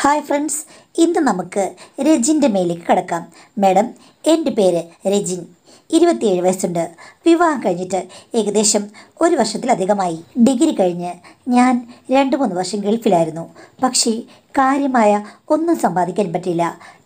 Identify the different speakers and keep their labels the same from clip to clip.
Speaker 1: hi friends ഇന്ന് നമുക്ക് രജിൻ്റെ മേലേക്ക് കിടക്കാം മാഡം എൻ്റെ പേര് രജിൻ ഇരുപത്തിയേഴ് വയസ്സുണ്ട് വിവാഹം കഴിഞ്ഞിട്ട് ഏകദേശം ഒരു വർഷത്തിലധികമായി ഡിഗ്രി കഴിഞ്ഞ് ഞാൻ രണ്ട് മൂന്ന് വർഷം ഗൾഫിലായിരുന്നു പക്ഷേ കാര്യമായ ഒന്നും സമ്പാദിക്കാൻ പറ്റില്ല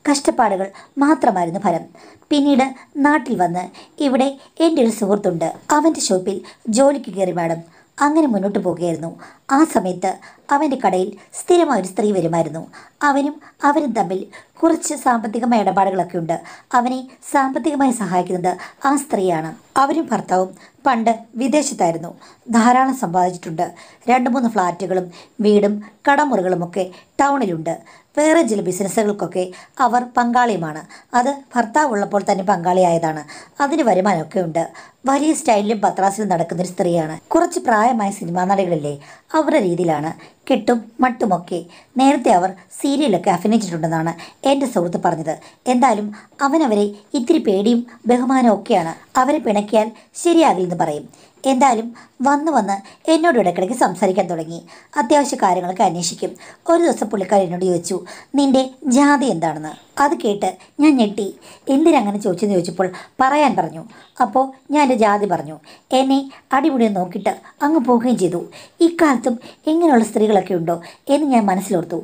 Speaker 1: കഷ്ടപ്പാടുകൾ മാത്രമായിരുന്നു ഫലം പിന്നീട് നാട്ടിൽ വന്ന് ഇവിടെ എൻ്റെ ഒരു സുഹൃത്തുണ്ട് അവൻ്റെ ഷോപ്പിൽ ജോലിക്ക് കയറി മാഡം അങ്ങനെ മുന്നോട്ട് പോകുകയായിരുന്നു ആ സമയത്ത് അവൻ്റെ കടയിൽ സ്ഥിരമായ ഒരു സ്ത്രീ വരുമായിരുന്നു അവനും അവരും തമ്മിൽ കുറച്ച് സാമ്പത്തികമായ ഇടപാടുകളൊക്കെ ഉണ്ട് അവനെ സാമ്പത്തികമായി സഹായിക്കുന്നത് ആ സ്ത്രീയാണ് അവരും ഭർത്താവും പണ്ട് വിദേശത്തായിരുന്നു ധാരാളം സമ്പാദിച്ചിട്ടുണ്ട് രണ്ട് മൂന്ന് ഫ്ലാറ്റുകളും വീടും കടമുറികളുമൊക്കെ ടൗണിലുണ്ട് വേറെ ചില ബിസിനസ്സുകൾക്കൊക്കെ അവർ പങ്കാളിയുമാണ് അത് ഭർത്താവ് ഉള്ളപ്പോൾ തന്നെ പങ്കാളിയായതാണ് അതിന് വരുമാനമൊക്കെ ഉണ്ട് വലിയ സ്റ്റൈലിലും പത്രാസിലും നടക്കുന്നൊരു സ്ത്രീയാണ് കുറച്ച് പ്രായമായ സിനിമാ നടികളില്ലേ അവരുടെ രീതിയിലാണ് കെട്ടും മട്ടുമൊക്കെ നേരത്തെ അവർ സീരിയലൊക്കെ അഭിനയിച്ചിട്ടുണ്ടെന്നാണ് എൻ്റെ സുഹൃത്ത് പറഞ്ഞത് എന്തായാലും അവനവരെ ഇത്തിരി പേടിയും ബഹുമാനവും ഒക്കെയാണ് അവരെ പിണക്കിയാൽ ശരിയാകില്ലെന്ന് പറയും എന്തായാലും വന്ന് വന്ന് എന്നോട് ഇടയ്ക്കിടയ്ക്ക് സംസാരിക്കാൻ തുടങ്ങി അത്യാവശ്യ കാര്യങ്ങളൊക്കെ അന്വേഷിക്കും ഒരു ദിവസം പുള്ളിക്കാരി എന്നോട് ചോദിച്ചു നിൻ്റെ ജാതി എന്താണെന്ന് അത് കേട്ട് ഞാൻ ഞെട്ടി എന്തിനങ്ങനെ ചോദിച്ചെന്ന് ചോദിച്ചപ്പോൾ പറയാൻ പറഞ്ഞു അപ്പോൾ ഞാൻ എൻ്റെ ജാതി പറഞ്ഞു എന്നെ അടിപൊളി നോക്കിയിട്ട് അങ്ങ് പോവുകയും ചെയ്തു ഇക്കാലത്തും എങ്ങനെയുള്ള സ്ത്രീകളൊക്കെ ഉണ്ടോ എന്ന് ഞാൻ മനസ്സിലോർത്തു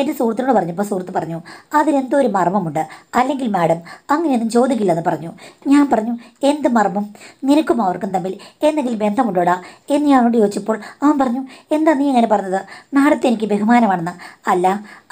Speaker 1: എൻ്റെ സുഹൃത്തിനോട് പറഞ്ഞപ്പോൾ സുഹൃത്ത് പറഞ്ഞു അതിനെന്തോ ഒരു മർമ്മമുണ്ട് അല്ലെങ്കിൽ മാഡം അങ്ങനെയൊന്നും ചോദിക്കില്ലെന്ന് പറഞ്ഞു ഞാൻ പറഞ്ഞു എന്ത് മർമ്മം നിനക്കും അവർക്കും തമ്മിൽ എന്തെങ്കിലും ബന്ധമുണ്ടോടാ എന്ന് ഞാൻ അവനോട് ചോദിച്ചപ്പോൾ അവൻ പറഞ്ഞു എന്താ നീ ഇങ്ങനെ പറഞ്ഞത് മാഡത്തെ എനിക്ക് ബഹുമാനമാണെന്ന് അല്ല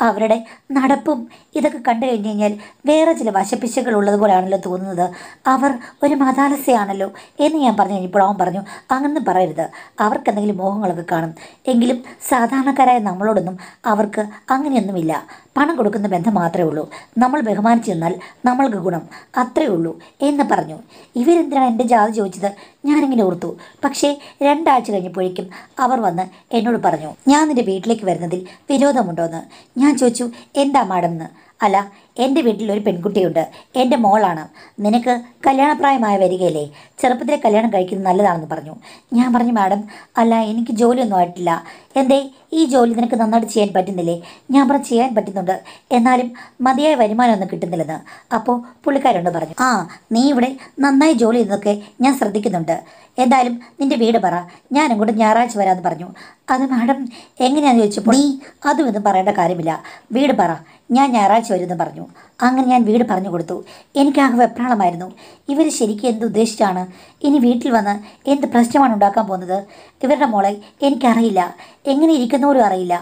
Speaker 1: അവരുടെ നടപ്പും ഇതൊക്കെ കണ്ടു കഴിഞ്ഞു കഴിഞ്ഞാൽ വേറെ ചില വശപ്പിശകൾ പോലെയാണല്ലോ തോന്നുന്നത് അവർ ഒരു മതാലസയാണല്ലോ എന്ന് ഞാൻ പറഞ്ഞു കഴിഞ്ഞപ്പോൾ അവൻ പറഞ്ഞു അങ്ങനെ പറയരുത് അവർക്ക് എന്തെങ്കിലും മോഹങ്ങളൊക്കെ കാണും എങ്കിലും സാധാരണക്കാരായ നമ്മളോടൊന്നും അവർക്ക് അങ്ങനെയൊന്നുമില്ല പണം കൊടുക്കുന്ന ബന്ധം മാത്രമേ ഉള്ളൂ നമ്മൾ ബഹുമാനിച്ചു തന്നാൽ നമ്മൾക്ക് ഗുണം അത്രേ ഉള്ളൂ എന്ന് പറഞ്ഞു ഇവരെന്തിനാണ് എൻ്റെ ജാതി ചോദിച്ചത് ഞാനിങ്ങനെ ഓർത്തു പക്ഷേ രണ്ടാഴ്ച കഴിഞ്ഞപ്പോഴേക്കും അവർ വന്ന് എന്നോട് പറഞ്ഞു ഞാൻ നിൻ്റെ വീട്ടിലേക്ക് വരുന്നതിൽ എന്ന് ഞാൻ ചോദിച്ചു എന്താ മാഡം എന്ന് അല്ല എൻ്റെ വീട്ടിലൊരു പെൺകുട്ടിയുണ്ട് എൻ്റെ മോളാണ് നിനക്ക് കല്യാണപ്രായമായ വരികയല്ലേ ചെറുപ്പത്തിലെ കല്യാണം കഴിക്കുന്നത് നല്ലതാണെന്ന് പറഞ്ഞു ഞാൻ പറഞ്ഞു മാഡം അല്ല എനിക്ക് ജോലിയൊന്നും ആയിട്ടില്ല എന്തേ ഈ ജോലി നിനക്ക് നന്നായിട്ട് ചെയ്യാൻ പറ്റുന്നില്ലേ ഞാൻ പറഞ്ഞു ചെയ്യാൻ പറ്റുന്നുണ്ട് എന്നാലും മതിയായ വരുമാനമൊന്നും കിട്ടുന്നില്ലെന്ന് അപ്പോൾ പുള്ളിക്കാരോട് പറഞ്ഞു ആ നീ ഇവിടെ നന്നായി ജോലി ചെയ്യുന്നതൊക്കെ ഞാൻ ശ്രദ്ധിക്കുന്നുണ്ട് എന്തായാലും നിൻ്റെ വീട് പറ ഞാൻ അങ്ങോട്ട് ഞായറാഴ്ച വരാമെന്ന് പറഞ്ഞു അത് മാഡം എങ്ങനെയാണെന്ന് ചോദിച്ചപ്പോൾ നീ അതും ഇതും പറയേണ്ട കാര്യമില്ല വീട് പറ ഞാൻ ഞായറാഴ്ച വരുമെന്ന് പറഞ്ഞു പറഞ്ഞു അങ്ങനെ ഞാൻ വീട് പറഞ്ഞു കൊടുത്തു എനിക്കാകെ വെപ്രാളമായിരുന്നു ഇവർ ശരിക്കും എന്തുദ്ദേശിച്ചാണ് ഇനി വീട്ടിൽ വന്ന് എന്ത് പ്രശ്നമാണ് ഉണ്ടാക്കാൻ പോകുന്നത് ഇവരുടെ മോളെ എനിക്കറിയില്ല എങ്ങനെ ഇരിക്കുന്നവരും അറിയില്ല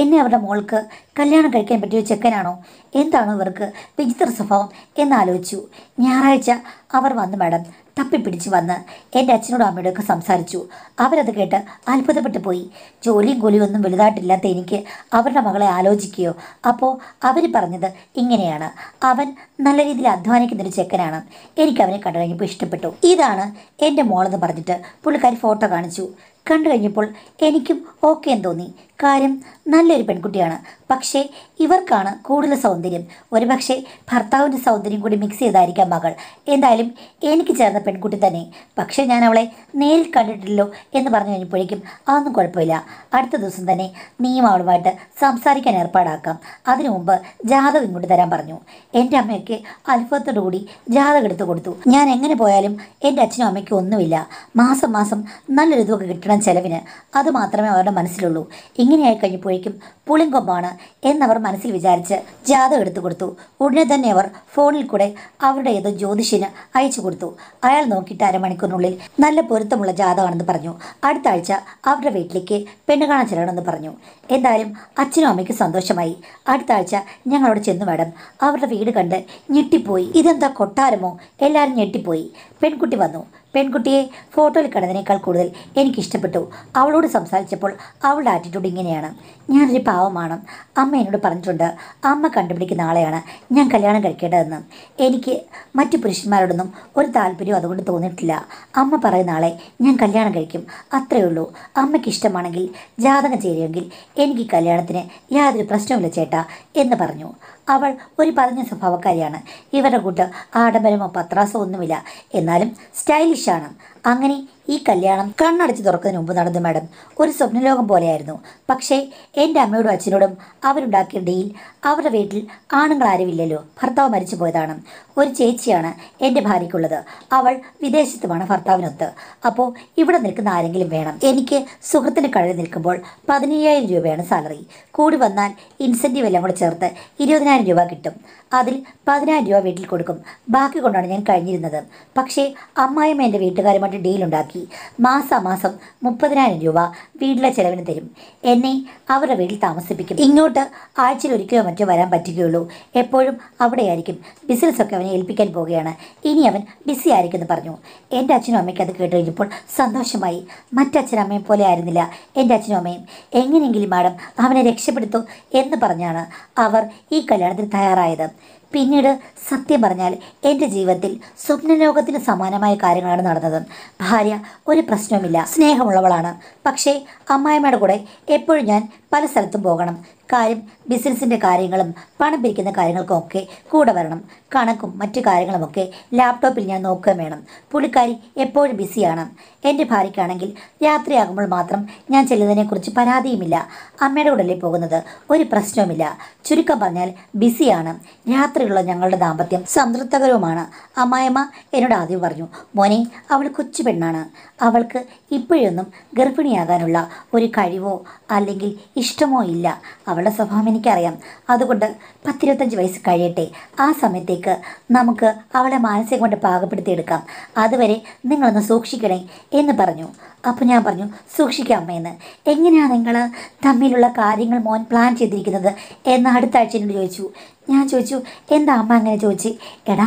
Speaker 1: എന്നെ അവരുടെ മോൾക്ക് കല്യാണം കഴിക്കാൻ പറ്റിയ ചെക്കനാണോ എന്താണോ ഇവർക്ക് വിചിത്ര സ്വഭാവം എന്നാലോചിച്ചു ഞായറാഴ്ച അവർ വന്നു മാഡം തപ്പിപ്പിടിച്ചു വന്ന് എൻ്റെ അച്ഛനോടും അമ്മയോടൊക്കെ സംസാരിച്ചു അവരത് കേട്ട് അത്ഭുതപ്പെട്ടു പോയി ജോലിയും കൂലിയും ഒന്നും വലുതായിട്ടില്ലാത്ത എനിക്ക് അവരുടെ മകളെ ആലോചിക്കുകയോ അപ്പോൾ അവർ പറഞ്ഞത് ഇങ്ങനെയാണ് അവൻ നല്ല രീതിയിൽ അധ്വാനിക്കുന്നൊരു ചെക്കനാണ് എനിക്ക് അവനെ കണ്ടു കഴിഞ്ഞപ്പോൾ ഇഷ്ടപ്പെട്ടു ഇതാണ് എൻ്റെ മോളെന്ന് പറഞ്ഞിട്ട് പുള്ളിക്കാരി ഫോട്ടോ കാണിച്ചു കണ്ടു കഴിഞ്ഞപ്പോൾ എനിക്കും ഓക്കെ എന്ന് തോന്നി കാര്യം നല്ലൊരു പെൺകുട്ടിയാണ് പക്ഷേ ഇവർക്കാണ് കൂടുതൽ സൗന്ദര്യം ഒരുപക്ഷെ ഭർത്താവിൻ്റെ സൗന്ദര്യം കൂടി മിക്സ് ചെയ്തായിരിക്കാം മകൾ എന്തായാലും എനിക്ക് ചേർന്ന പെൺകുട്ടി തന്നെ പക്ഷേ ഞാൻ അവളെ നേരിൽ കണ്ടിട്ടില്ലല്ലോ എന്ന് പറഞ്ഞു കഴിഞ്ഞപ്പോഴേക്കും അതൊന്നും കുഴപ്പമില്ല അടുത്ത ദിവസം തന്നെ നീയും അവളുമായിട്ട് സംസാരിക്കാൻ ഏർപ്പാടാക്കാം അതിനു മുമ്പ് ജാതകം ഇങ്ങോട്ട് തരാൻ പറഞ്ഞു എൻ്റെ അമ്മയൊക്കെ അത്ഭുതത്തോടു കൂടി ജാതകം എടുത്തു കൊടുത്തു ഞാൻ എങ്ങനെ പോയാലും എൻ്റെ അച്ഛനും അമ്മയ്ക്കും ഒന്നുമില്ല മാസം മാസം നല്ലൊരു ഇതൊക്കെ കിട്ടണം ഭക്ഷണം ചെലവിന് അത് മാത്രമേ അവരുടെ മനസ്സിലുള്ളൂ ഇങ്ങനെയായി കഴിഞ്ഞപ്പോഴേക്കും പുളിങ്കൊമ്പാണ് എന്നവർ മനസ്സിൽ വിചാരിച്ച് ജാതം എടുത്തു കൊടുത്തു ഉടനെ തന്നെ അവർ ഫോണിൽ കൂടെ അവരുടെ ഏതോ ജ്യോതിഷന് അയച്ചു കൊടുത്തു അയാൾ നോക്കിയിട്ട് അരമണിക്കൂറിനുള്ളിൽ നല്ല പൊരുത്തമുള്ള ജാതമാണെന്ന് പറഞ്ഞു അടുത്ത ആഴ്ച അവരുടെ വീട്ടിലേക്ക് പെണ്ണുകാണാൻ കാണാൻ ചെല്ലണമെന്ന് പറഞ്ഞു എന്തായാലും അച്ഛനും അമ്മയ്ക്ക് സന്തോഷമായി അടുത്ത ആഴ്ച ഞങ്ങളോട് ചെന്നു മാഡം അവരുടെ വീട് കണ്ട് ഞെട്ടിപ്പോയി ഇതെന്താ കൊട്ടാരമോ എല്ലാവരും ഞെട്ടിപ്പോയി പെൺകുട്ടി വന്നു പെൺകുട്ടിയെ ഫോട്ടോയിൽ കണ്ടതിനേക്കാൾ കൂടുതൽ എനിക്കിഷ്ടപ്പെട്ടു അവളോട് സംസാരിച്ചപ്പോൾ അവളുടെ ആറ്റിറ്റ്യൂഡ് ഇങ്ങനെയാണ് ഞാനൊരു പാവമാണ് അമ്മ എന്നോട് പറഞ്ഞിട്ടുണ്ട് അമ്മ കണ്ടുപിടിക്കുന്ന ആളെയാണ് ഞാൻ കല്യാണം കഴിക്കേണ്ടതെന്ന് എനിക്ക് മറ്റു പുരുഷന്മാരോടൊന്നും ഒരു താല്പര്യവും അതുകൊണ്ട് തോന്നിയിട്ടില്ല അമ്മ പറയുന്ന ആളെ ഞാൻ കല്യാണം കഴിക്കും അത്രയേ ഉള്ളൂ അമ്മയ്ക്ക് ഇഷ്ടമാണെങ്കിൽ ജാതകം ചെയ്യുമെങ്കിൽ എനിക്ക് കല്യാണത്തിന് യാതൊരു പ്രശ്നവുമില്ല ചേട്ടാ എന്ന് പറഞ്ഞു അവൾ ഒരു പറഞ്ഞ സ്വഭാവക്കാരിയാണ് ഇവരുടെ കൂട്ട് ആഡംബരമോ പത്രാസോ ഒന്നുമില്ല എന്നാലും സ്റ്റൈലിഷാണ് അങ്ങനെ ഈ കല്യാണം കണ്ണടച്ച് തുറക്കുന്നതിന് മുമ്പ് നടന്നു മാഡം ഒരു സ്വപ്നലോകം പോലെയായിരുന്നു പക്ഷേ എൻ്റെ അമ്മയോടും അച്ഛനോടും അവരുണ്ടാക്കിയ ഡീൽ അവരുടെ വീട്ടിൽ ആണുങ്ങൾ ആരുമില്ലല്ലോ ഭർത്താവ് മരിച്ചു പോയതാണ് ഒരു ചേച്ചിയാണ് എൻ്റെ ഭാര്യയ്ക്കുള്ളത് അവൾ വിദേശത്തുമാണ് ഭർത്താവിനൊത്ത് അപ്പോൾ ഇവിടെ നിൽക്കുന്ന ആരെങ്കിലും വേണം എനിക്ക് സുഹൃത്തിന് കഴിഞ്ഞ് നിൽക്കുമ്പോൾ പതിനയ്യായിരം രൂപയാണ് സാലറി കൂടി വന്നാൽ ഇൻസെൻറ്റീവ് എല്ലാം കൂടെ ചേർത്ത് ഇരുപതിനായിരം രൂപ കിട്ടും അതിൽ പതിനായിരം രൂപ വീട്ടിൽ കൊടുക്കും ബാക്കി കൊണ്ടാണ് ഞാൻ കഴിഞ്ഞിരുന്നത് പക്ഷേ അമ്മായിമ്മ എൻ്റെ വീട്ടുകാരുമായിട്ട് ആയിട്ട് ഡീലുണ്ടാക്കി മാസാമാസം മുപ്പതിനായിരം രൂപ വീട്ടിലെ ചിലവിന് തരും എന്നെ അവരുടെ വീട്ടിൽ താമസിപ്പിക്കും ഇങ്ങോട്ട് ആഴ്ചയിൽ ഒരിക്കലോ മറ്റോ വരാൻ പറ്റുകയുള്ളൂ എപ്പോഴും അവിടെയായിരിക്കും ബിസിനസ്സൊക്കെ അവനെ ഏൽപ്പിക്കാൻ പോവുകയാണ് ഇനി അവൻ ബിസി ആയിരിക്കുമെന്ന് പറഞ്ഞു എൻ്റെ അച്ഛനും അമ്മയ്ക്ക് അത് കേട്ട് സന്തോഷമായി മറ്റച്ഛനും പോലെ ആയിരുന്നില്ല എൻ്റെ അച്ഛനും അമ്മയും എങ്ങനെയെങ്കിലും മാഡം അവനെ രക്ഷപ്പെടുത്തു എന്ന് പറഞ്ഞാണ് അവർ ഈ കല്യാണത്തിന് തയ്യാറായത് പിന്നീട് സത്യം പറഞ്ഞാൽ എൻ്റെ ജീവിതത്തിൽ സ്വപ്നലോകത്തിന് സമാനമായ കാര്യങ്ങളാണ് നടന്നത് ഭാര്യ ഒരു പ്രശ്നവുമില്ല സ്നേഹമുള്ളവളാണ് പക്ഷേ അമ്മായിമ്മയുടെ കൂടെ എപ്പോഴും ഞാൻ പല സ്ഥലത്തും പോകണം കാര്യം ബിസിനസിൻ്റെ കാര്യങ്ങളും പണം പിരിക്കുന്ന കാര്യങ്ങൾക്കൊക്കെ കൂടെ വരണം കണക്കും മറ്റു കാര്യങ്ങളുമൊക്കെ ലാപ്ടോപ്പിൽ ഞാൻ നോക്കുകയും വേണം പുള്ളിക്കാരി എപ്പോഴും ബിസിയാണ് എൻ്റെ ഭാര്യയ്ക്കാണെങ്കിൽ രാത്രിയാകുമ്പോൾ മാത്രം ഞാൻ ചെല്ലുന്നതിനെക്കുറിച്ച് പരാതിയുമില്ല അമ്മയുടെ കൂടല്ലേ പോകുന്നത് ഒരു പ്രശ്നവുമില്ല ചുരുക്കം പറഞ്ഞാൽ ബിസിയാണ് രാത്രിയുള്ള ഞങ്ങളുടെ ദാമ്പത്യം സംതൃപ്തകരവുമാണ് അമ്മായമ്മ എന്നോട് ആദ്യം പറഞ്ഞു മോനെ അവൾ കൊച്ചു പെണ്ണാണ് അവൾക്ക് ഇപ്പോഴൊന്നും ഗർഭിണിയാകാനുള്ള ഒരു കഴിവോ അല്ലെങ്കിൽ ഇഷ്ടമോ ഇല്ല അവളുടെ സ്വഭാവം എനിക്കറിയാം അതുകൊണ്ട് പത്തിരുപത്തഞ്ച് വയസ്സ് കഴിയട്ടെ ആ സമയത്തേക്ക് നമുക്ക് അവളെ മാനസികം കൊണ്ട് പാകപ്പെടുത്തിയെടുക്കാം അതുവരെ നിങ്ങളൊന്ന് സൂക്ഷിക്കണേ എന്ന് പറഞ്ഞു അപ്പോൾ ഞാൻ പറഞ്ഞു സൂക്ഷിക്കാം അമ്മയെന്ന് എങ്ങനെയാണ് നിങ്ങൾ തമ്മിലുള്ള കാര്യങ്ങൾ മോൻ പ്ലാൻ ചെയ്തിരിക്കുന്നത് എന്ന് അടുത്ത ആഴ്ച എന്നോട് ചോദിച്ചു ഞാൻ ചോദിച്ചു എന്താ അമ്മ അങ്ങനെ ചോദിച്ചു എടാ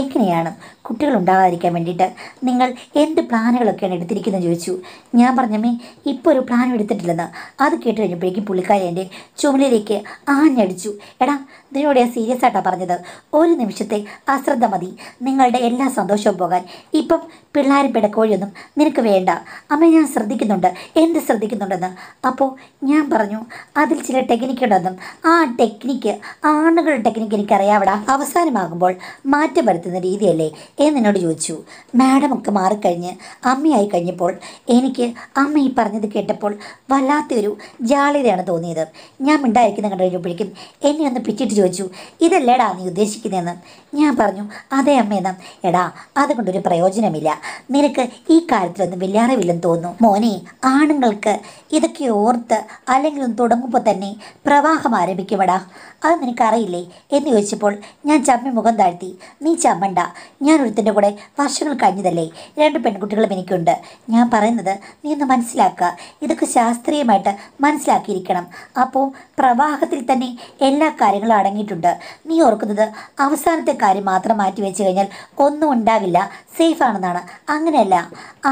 Speaker 1: എങ്ങനെയാണ് കുട്ടികൾ ഉണ്ടാകാതിരിക്കാൻ വേണ്ടിയിട്ട് നിങ്ങൾ എന്ത് പ്ലാനുകളൊക്കെയാണ് എടുത്തിരിക്കുന്നത് ചോദിച്ചു ഞാൻ പറഞ്ഞമ്മേ ഇപ്പോൾ ഒരു പ്ലാനും എടുത്തിട്ടില്ലെന്ന് അത് കേട്ട് കഴിഞ്ഞപ്പോഴേക്കും പുള്ളിക്കാരി എൻ്റെ ചുമലിലേക്ക് ആഞ്ഞടിച്ചു എടാ നിന്നോട് സീരിയസ് ആയിട്ടാണ് പറഞ്ഞത് ഒരു നിമിഷത്തെ അശ്രദ്ധ മതി നിങ്ങളുടെ എല്ലാ സന്തോഷവും പോകാൻ ഇപ്പം പിള്ളേരും പിടക്കോഴിയൊന്നും നിനക്ക് വേണ്ട അമ്മ ഞാൻ ശ്രദ്ധിക്കുന്നുണ്ട് എന്ത് ശ്രദ്ധിക്കുന്നുണ്ടെന്ന് അപ്പോൾ ഞാൻ പറഞ്ഞു അതിൽ ചില ടെക്നിക്കുണ്ടെന്നും ആ ടെക്നിക്ക് ആണുകളുടെ ടെക്നിക്ക് എനിക്കറിയാവിടാ അവസാനമാകുമ്പോൾ മാറ്റം വരുത്തുന്ന രീതിയല്ലേ എന്നോട് ചോദിച്ചു മാഡം ഒക്കെ മാറിക്കഴിഞ്ഞ് അമ്മയായി കഴിഞ്ഞപ്പോൾ എനിക്ക് അമ്മ ഈ പറഞ്ഞത് കേട്ടപ്പോൾ വല്ലാത്തൊരു ജാളിതയാണ് തോന്നിയത് ഞാൻ ഉണ്ടായിരിക്കുന്ന കണ്ടു കഴിഞ്ഞപ്പോഴേക്കും എന്നെ ഒന്ന് പിച്ചിട്ട് ചോദിച്ചു ഇതല്ലേടാ നീ ഉദ്ദേശിക്കുന്നതെന്ന് ഞാൻ പറഞ്ഞു അതേ അമ്മേന്ന് എടാ അതുകൊണ്ടൊരു പ്രയോജനമില്ല നിനക്ക് ഈ കാര്യത്തിലൊന്നും വില്ലാറവില്ലെന്ന് തോന്നുന്നു മോനെ ആണുങ്ങൾക്ക് ഇതൊക്കെ ഓർത്ത് അല്ലെങ്കിൽ ഒന്ന് തുടങ്ങുമ്പോൾ തന്നെ പ്രവാഹം ആരംഭിക്കുമെടാ അത് നിനക്കറിയില്ലേ എന്ന് ചോദിച്ചപ്പോൾ ഞാൻ ചമ്മി മുഖം താഴ്ത്തി നീ ചമ്മണ്ട ഞാൻ ഒരുത്തിൻ്റെ കൂടെ വർഷങ്ങൾ കഴിഞ്ഞതല്ലേ രണ്ട് പെൺകുട്ടികളും എനിക്കുണ്ട് ഞാൻ പറയുന്നത് നീ ഒന്ന് മനസ്സിലാക്കുക ഇതൊക്കെ ശാസ്ത്രീയമായിട്ട് മനസ്സിലാക്കിയിരിക്കണം അപ്പോൾ പ്രവാഹത്തിൽ തന്നെ എല്ലാ കാര്യങ്ങളും ഇറങ്ങിയിട്ടുണ്ട് നീ ഓർക്കുന്നത് അവസാനത്തെ കാര്യം മാത്രം മാറ്റി വെച്ച് കഴിഞ്ഞാൽ ഒന്നും ഉണ്ടാവില്ല സേഫ് ആണെന്നാണ് അങ്ങനെയല്ല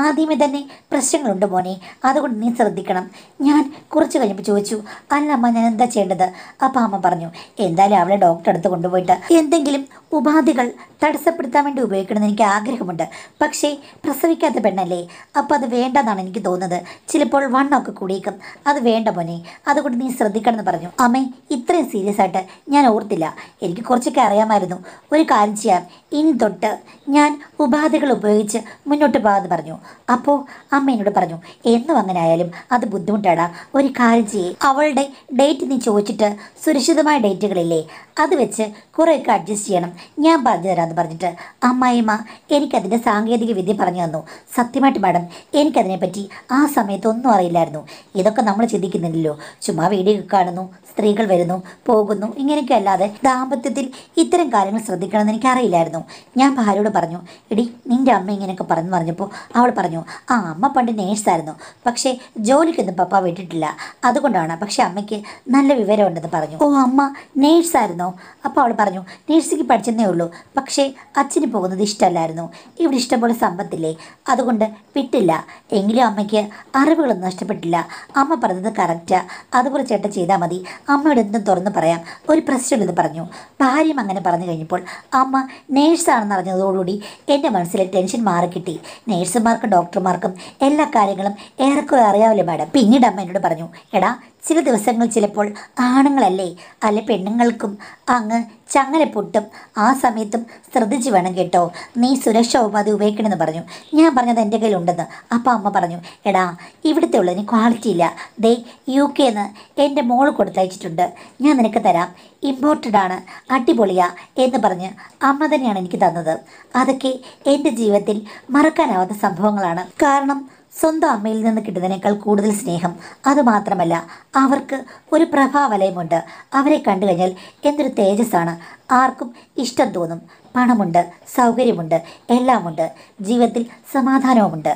Speaker 1: ആദ്യമേ തന്നെ പ്രശ്നങ്ങളുണ്ട് മോനെ അതുകൊണ്ട് നീ ശ്രദ്ധിക്കണം ഞാൻ കുറച്ച് കഴിഞ്ഞപ്പോൾ ചോദിച്ചു അല്ല അമ്മ ഞാൻ എന്താ ചെയ്യേണ്ടത് അപ്പം അമ്മ പറഞ്ഞു എന്തായാലും അവളെ ഡോക്ടറെ അടുത്ത് കൊണ്ടുപോയിട്ട് എന്തെങ്കിലും ഉപാധികൾ തടസ്സപ്പെടുത്താൻ വേണ്ടി ഉപയോഗിക്കണമെന്ന് എനിക്ക് ആഗ്രഹമുണ്ട് പക്ഷേ പ്രസവിക്കാത്ത പെണ്ണല്ലേ അപ്പോൾ അത് വേണ്ടെന്നാണ് എനിക്ക് തോന്നുന്നത് ചിലപ്പോൾ വണ്ണമൊക്കെ കൂടിയേക്കും അത് വേണ്ട മോനെ അതുകൊണ്ട് നീ ശ്രദ്ധിക്കണമെന്ന് പറഞ്ഞു അമ്മേ ഇത്രയും സീരിയസ് ആയിട്ട് ഞാൻ ഓർത്തില്ല എനിക്ക് കുറച്ചൊക്കെ അറിയാമായിരുന്നു ഒരു കാര്യം ചെയ്യാം ഇനി തൊട്ട് ഞാൻ ഉപാധികൾ ഉപയോഗിച്ച് മുന്നോട്ട് പോകാമെന്ന് പറഞ്ഞു അപ്പോൾ അമ്മ എന്നോട് പറഞ്ഞു എന്നും അങ്ങനെ ആയാലും അത് ബുദ്ധിമുട്ടാടാ ഒരു കാര്യം ചെയ്യേ അവളുടെ ഡേറ്റ് നീ ചോദിച്ചിട്ട് സുരക്ഷിതമായ ഡേറ്റുകളില്ലേ അത് വെച്ച് കുറേയൊക്കെ അഡ്ജസ്റ്റ് ചെയ്യണം ഞാൻ പറഞ്ഞു തരാമെന്ന് പറഞ്ഞിട്ട് അമ്മായിമ്മ എനിക്കതിൻ്റെ സാങ്കേതിക വിദ്യ പറഞ്ഞു തന്നു സത്യമായിട്ട് മാഡം എനിക്കതിനെപ്പറ്റി ആ സമയത്തൊന്നും അറിയില്ലായിരുന്നു ഇതൊക്കെ നമ്മൾ ചിന്തിക്കുന്നില്ലല്ലോ ചുമ്മാ വീഡിയോ കാണുന്നു സ്ത്രീകൾ വരുന്നു പോകുന്നു ഇങ്ങനെയൊക്കെ അല്ലാതെ ദാമ്പത്യത്തിൽ ഇത്തരം കാര്യങ്ങൾ ശ്രദ്ധിക്കണമെന്ന് എനിക്കറിയില്ലായിരുന്നു ഞാൻ ഭാര്യയോട് പറഞ്ഞു എടി നിൻ്റെ അമ്മ ഇങ്ങനെയൊക്കെ പറഞ്ഞു പറഞ്ഞപ്പോൾ അവൾ പറഞ്ഞു ആ അമ്മ പണ്ട് നേഴ്സായിരുന്നു പക്ഷേ ജോലിക്കൊന്നും പപ്പ വിട്ടിട്ടില്ല അതുകൊണ്ടാണ് പക്ഷേ അമ്മയ്ക്ക് നല്ല വിവരമുണ്ടെന്ന് പറഞ്ഞു ഓ അമ്മ നേഴ്സായിരുന്നു അപ്പോൾ അവൾ പറഞ്ഞു പറഞ്ഞു നേഴ്സിംഗ് പഠിച്ചെന്നേ ഉള്ളൂ പക്ഷേ അച്ഛന് പോകുന്നത് ഇഷ്ടമല്ലായിരുന്നു ഇവിടെ ഇഷ്ടംപോലെ സമ്പത്തില്ലേ അതുകൊണ്ട് വിട്ടില്ല എങ്കിലും അമ്മയ്ക്ക് അറിവുകളൊന്നും നഷ്ടപ്പെട്ടില്ല അമ്മ പറഞ്ഞത് കറക്റ്റാ അതുപോലെ ചേട്ടൻ ചെയ്താൽ മതി അമ്മയോട് എന്തും തുറന്ന് പറയാം ഒരു പ്രശ്നമില്ലെന്ന് പറഞ്ഞു ഭാര്യയും അങ്ങനെ പറഞ്ഞു കഴിഞ്ഞപ്പോൾ അമ്മ നേഴ്സാണെന്ന് അറിഞ്ഞതോടുകൂടി എൻ്റെ മനസ്സിലെ ടെൻഷൻ മാറിക്കിട്ടി നേഴ്സുമാർക്കും ഡോക്ടർമാർക്കും എല്ലാ കാര്യങ്ങളും ഏറെക്കുറെ അറിയാമല്ലോ മാഡം പിന്നീട് അമ്മ എന്നോട് പറഞ്ഞു എടാ ചില ദിവസങ്ങൾ ചിലപ്പോൾ ആണുങ്ങളല്ലേ അല്ല പെണ്ണുങ്ങൾക്കും അങ്ങ് ചങ്ങല പൊട്ടും ആ സമയത്തും ശ്രദ്ധിച്ച് വേണം കേട്ടോ നീ സുരക്ഷ ഉപാധി ഉപയോഗിക്കണമെന്ന് പറഞ്ഞു ഞാൻ പറഞ്ഞത് എൻ്റെ കയ്യിലുണ്ടെന്ന് അപ്പം അമ്മ പറഞ്ഞു എടാ ഇവിടുത്തെ ഉള്ളതിന് ക്വാളിറ്റി ഇല്ല ദേ യു എന്ന് എൻ്റെ മോൾ കൊടുത്തയച്ചിട്ടുണ്ട് ഞാൻ നിനക്ക് തരാം ഇമ്പോർട്ടഡ് ആണ് അടിപൊളിയാ എന്ന് പറഞ്ഞ് അമ്മ തന്നെയാണ് എനിക്ക് തന്നത് അതൊക്കെ എൻ്റെ ജീവിതത്തിൽ മറക്കാനാവാത്ത സംഭവങ്ങളാണ് കാരണം സ്വന്തം അമ്മയിൽ നിന്ന് കിട്ടുന്നതിനേക്കാൾ കൂടുതൽ സ്നേഹം അതുമാത്രമല്ല അവർക്ക് ഒരു പ്രഭാവലയമുണ്ട് അവരെ കണ്ടു കഴിഞ്ഞാൽ എന്തൊരു തേജസ്സാണ് ആർക്കും ഇഷ്ടം തോന്നും പണമുണ്ട് സൗകര്യമുണ്ട് എല്ലാമുണ്ട് ജീവിതത്തിൽ സമാധാനവുമുണ്ട്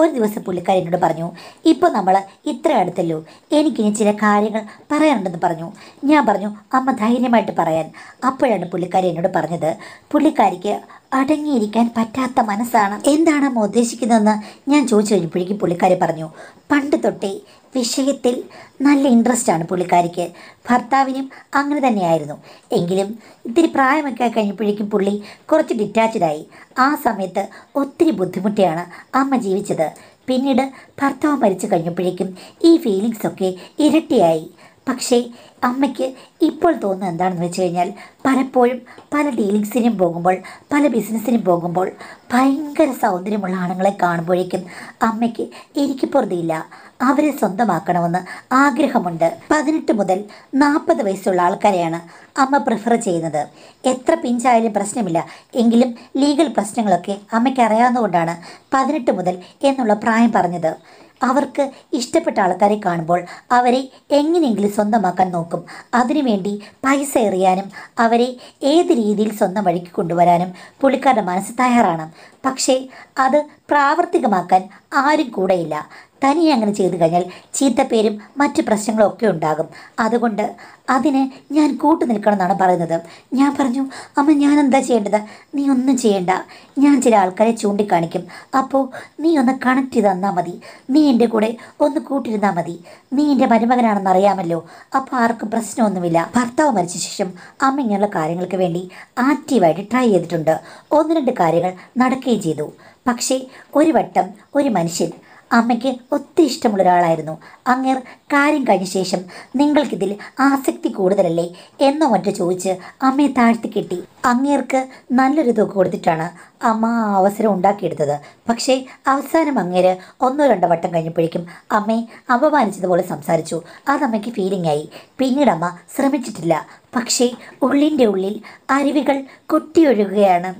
Speaker 1: ഒരു ദിവസം പുള്ളിക്കാരി എന്നോട് പറഞ്ഞു ഇപ്പോൾ നമ്മൾ ഇത്ര അടുത്തല്ലോ എനിക്കിനി ചില കാര്യങ്ങൾ പറയാനുണ്ടെന്ന് പറഞ്ഞു ഞാൻ പറഞ്ഞു അമ്മ ധൈര്യമായിട്ട് പറയാൻ അപ്പോഴാണ് പുള്ളിക്കാരി എന്നോട് പറഞ്ഞത് പുള്ളിക്കാരിക്ക് അടങ്ങിയിരിക്കാൻ പറ്റാത്ത മനസ്സാണ് എന്താണ് അമ്മ ഉദ്ദേശിക്കുന്നതെന്ന് ഞാൻ ചോദിച്ചു കഴിഞ്ഞപ്പോഴേക്കും പുള്ളിക്കാരി പറഞ്ഞു പണ്ട് തൊട്ടേ വിഷയത്തിൽ നല്ല ഇൻട്രസ്റ്റ് ആണ് പുള്ളിക്കാരിക്ക് ഭർത്താവിനും അങ്ങനെ തന്നെയായിരുന്നു എങ്കിലും ഇത്തിരി പ്രായമൊക്കെ കഴിഞ്ഞപ്പോഴേക്കും പുള്ളി കുറച്ച് ഡിറ്റാച്ചഡായി ആ സമയത്ത് ഒത്തിരി ബുദ്ധിമുട്ടിയാണ് അമ്മ ജീവിച്ചത് പിന്നീട് ഭർത്താവ് മരിച്ചു കഴിഞ്ഞപ്പോഴേക്കും ഈ ഫീലിങ്സൊക്കെ ഇരട്ടിയായി പക്ഷേ അമ്മയ്ക്ക് ഇപ്പോൾ തോന്നുന്നത് എന്താണെന്ന് വെച്ച് കഴിഞ്ഞാൽ പലപ്പോഴും പല ഡീലിങ്സിനും പോകുമ്പോൾ പല ബിസിനസ്സിനും പോകുമ്പോൾ ഭയങ്കര സൗന്ദര്യമുള്ള ആണുങ്ങളെ കാണുമ്പോഴേക്കും അമ്മയ്ക്ക് എനിക്ക് പൊറുതിയില്ല അവരെ സ്വന്തമാക്കണമെന്ന് ആഗ്രഹമുണ്ട് പതിനെട്ട് മുതൽ നാൽപ്പത് വയസ്സുള്ള ആൾക്കാരെയാണ് അമ്മ പ്രിഫർ ചെയ്യുന്നത് എത്ര പിഞ്ചായാലും പ്രശ്നമില്ല എങ്കിലും ലീഗൽ പ്രശ്നങ്ങളൊക്കെ അമ്മയ്ക്ക് അറിയാവുന്നതുകൊണ്ടാണ് പതിനെട്ട് മുതൽ എന്നുള്ള പ്രായം പറഞ്ഞത് അവർക്ക് ഇഷ്ടപ്പെട്ട ആൾക്കാരെ കാണുമ്പോൾ അവരെ എങ്ങനെയെങ്കിലും സ്വന്തമാക്കാൻ നോക്കും അതിനുവേണ്ടി പൈസ എറിയാനും അവരെ ഏത് രീതിയിൽ സ്വന്തം വഴിക്ക് കൊണ്ടുവരാനും പുള്ളിക്കാരുടെ മനസ്സ് തയ്യാറാണ് പക്ഷേ അത് പ്രാവർത്തികമാക്കാൻ ആരും കൂടെയില്ല തനിയെ അങ്ങനെ ചെയ്തു കഴിഞ്ഞാൽ ചീത്തപ്പേരും മറ്റ് പ്രശ്നങ്ങളും ഒക്കെ ഉണ്ടാകും അതുകൊണ്ട് അതിന് ഞാൻ കൂട്ടു എന്നാണ് പറയുന്നത് ഞാൻ പറഞ്ഞു അമ്മ ഞാൻ എന്താ ചെയ്യേണ്ടത് നീ ഒന്നും ചെയ്യേണ്ട ഞാൻ ചില ആൾക്കാരെ ചൂണ്ടിക്കാണിക്കും അപ്പോൾ നീ ഒന്ന് കണക്ട് ചെയ്ത് തന്നാൽ മതി നീ എൻ്റെ കൂടെ ഒന്ന് കൂട്ടിരുന്നാൽ മതി നീ എൻ്റെ മരുമകനാണെന്ന് അറിയാമല്ലോ അപ്പോൾ ആർക്കും പ്രശ്നമൊന്നുമില്ല ഭർത്താവ് മരിച്ച ശേഷം അമ്മ ഇങ്ങനെയുള്ള കാര്യങ്ങൾക്ക് വേണ്ടി ആക്റ്റീവായിട്ട് ട്രൈ ചെയ്തിട്ടുണ്ട് ഒന്ന് രണ്ട് കാര്യങ്ങൾ നടക്കുകയും ചെയ്തു പക്ഷേ ഒരു വട്ടം ഒരു മനുഷ്യൻ അമ്മയ്ക്ക് ഒത്തിരി ഇഷ്ടമുള്ള ഒരാളായിരുന്നു അങ്ങേർ കാര്യം കഴിഞ്ഞ ശേഷം നിങ്ങൾക്കിതിൽ ആസക്തി കൂടുതലല്ലേ എന്നോ മറ്റോ ചോദിച്ച് അമ്മയെ താഴ്ത്തി കിട്ടി അങ്ങേർക്ക് നല്ലൊരു തുക കൊടുത്തിട്ടാണ് അമ്മ ആ അവസരം ഉണ്ടാക്കിയെടുത്തത് പക്ഷേ അവസാനം അങ്ങേര് ഒന്നോ രണ്ടോ വട്ടം കഴിഞ്ഞപ്പോഴേക്കും അമ്മയെ അപമാനിച്ചതുപോലെ സംസാരിച്ചു അതമ്മയ്ക്ക് ഫീലിംഗ് ആയി പിന്നീട് അമ്മ ശ്രമിച്ചിട്ടില്ല പക്ഷേ ഉള്ളിൻ്റെ ഉള്ളിൽ അരുവികൾ കൊട്ടിയൊഴുകുകയാണ്